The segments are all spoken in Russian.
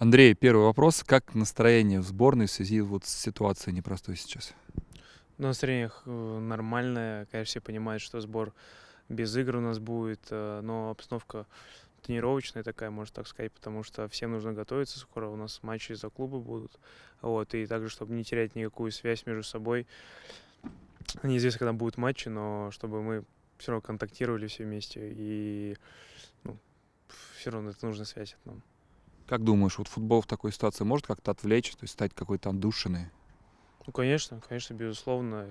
Андрей, первый вопрос. Как настроение в сборной в связи вот с ситуацией непростой сейчас? Ну, настроение э, нормальное. Конечно, все понимают, что сбор без игр у нас будет, э, но обстановка тренировочная такая, можно так сказать, потому что всем нужно готовиться скоро, у нас матчи за клубы будут, вот, и также, чтобы не терять никакую связь между собой, неизвестно, когда будут матчи, но чтобы мы все равно контактировали все вместе, и ну, все равно это нужна связь от нам. Как думаешь, вот футбол в такой ситуации может как-то отвлечь, то есть стать какой-то отдушиной? Ну, конечно, конечно, безусловно.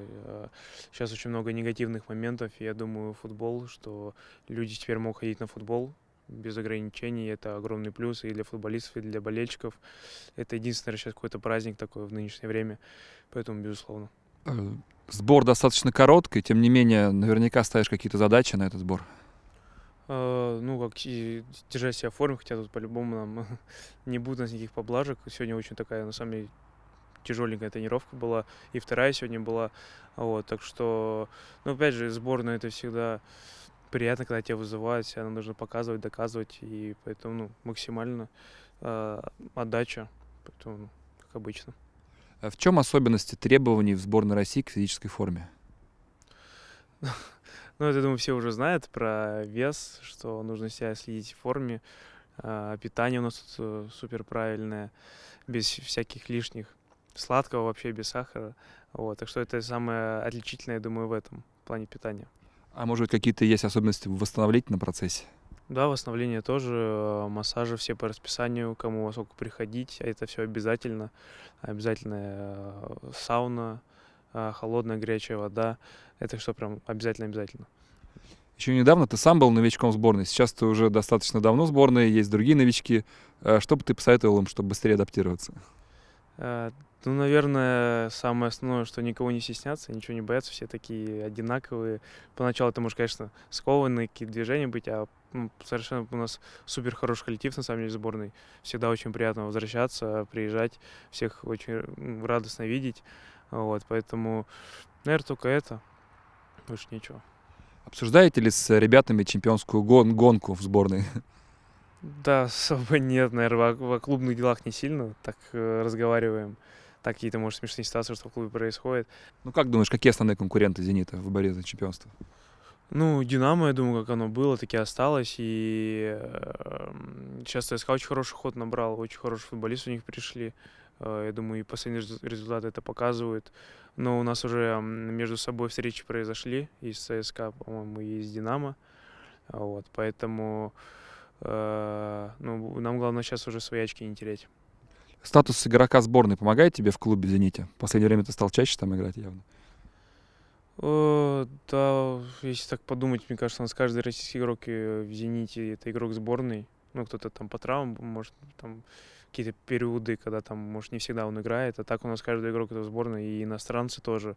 Сейчас э, очень много негативных моментов. Я думаю, футбол, что люди теперь могут ходить на футбол, без ограничений. Это огромный плюс и для футболистов, и для болельщиков. Это единственный сейчас какой-то праздник такой в нынешнее время. Поэтому, безусловно. Э, сбор достаточно короткий, тем не менее, наверняка ставишь какие-то задачи на этот сбор. Э, ну, как держать себя в форме, хотя тут по-любому нам не будет у нас никаких поблажек. Сегодня очень такая, на самом деле, тяжеленькая тренировка была, и вторая сегодня была. Вот, так что, ну, опять же, сборная это всегда приятно, когда тебя вызывают, себя нужно показывать, доказывать, и поэтому, ну, максимально э, отдача, поэтому, ну, как обычно. А в чем особенности требований в сборной России к физической форме? Ну, это, думаю, все уже знают про вес, что нужно себя следить в форме. А, питание у нас тут э, супер правильное, без всяких лишних сладкого вообще, без сахара. Вот, так что это самое отличительное, я думаю, в этом в плане питания. А может быть какие-то есть особенности в восстановительном процессе? Да, восстановление тоже, э, массажи все по расписанию, кому во сколько приходить, а это все обязательно. Обязательно э, сауна, а, холодная горячая вода. Это что прям обязательно-обязательно. Еще недавно ты сам был новичком сборной, сейчас ты уже достаточно давно в сборной, есть другие новички. А, что бы ты посоветовал им, чтобы быстрее адаптироваться? А, ну, наверное, самое основное, что никого не стесняться, ничего не бояться, все такие одинаковые. Поначалу ты можешь, конечно, скованные какие-то движения быть, а ну, совершенно у нас супер хороший коллектив, на самом деле, сборной. Всегда очень приятно возвращаться, приезжать, всех очень радостно видеть. Вот, поэтому, наверное, только это. Больше ничего. Обсуждаете ли с ребятами чемпионскую гон гонку в сборной? Да, особо нет, наверное, о, о клубных делах не сильно так э, разговариваем. Так какие-то, может, смешные ситуации, что в клубе происходит. Ну, как думаешь, какие основные конкуренты «Зенита» в борьбе за чемпионство? Ну, «Динамо», я думаю, как оно было, так и осталось. И э, сейчас ЦСКА очень хороший ход набрал, очень хороший футболист у них пришли. Э, я думаю, и последние результаты это показывают. Но у нас уже между собой встречи произошли и с ЦСКА, по-моему, и с Динамо. Вот, поэтому э, ну, нам главное сейчас уже свои очки не терять. Статус игрока сборной помогает тебе в клубе «Зените»? В последнее время ты стал чаще там играть явно. О, э, да, если так подумать, мне кажется, у нас каждый российский игрок э, в «Зените» — это игрок сборной. Ну, кто-то там по травмам, может, там какие-то периоды, когда там, может, не всегда он играет. А так у нас каждый игрок это в сборной, и иностранцы тоже.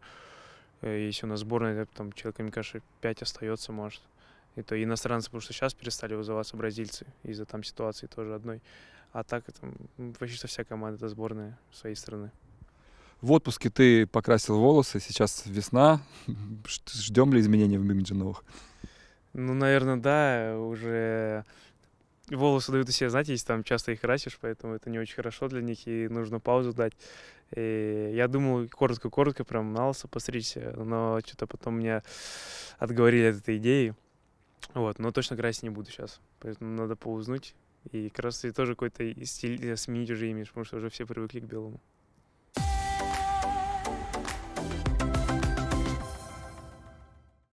Э, если у нас сборная, там человек, мне кажется, 5 остается, может. И то иностранцы, потому что сейчас перестали вызываться бразильцы из-за там ситуации тоже одной. А так там, почти что вся команда это сборная своей страны. В отпуске ты покрасил волосы, сейчас весна. Ждем ли изменения в имидже новых? Ну, наверное, да. Уже волосы дают о себе знаете, если там часто их красишь, поэтому это не очень хорошо для них, и нужно паузу дать. И я думал, коротко-коротко прям на лысо постричься, но что-то потом меня отговорили от этой идеи. Вот, но точно красить не буду сейчас, поэтому надо поузнуть. И как тоже какой-то стиль э, сменить уже имидж, потому что уже все привыкли к белому.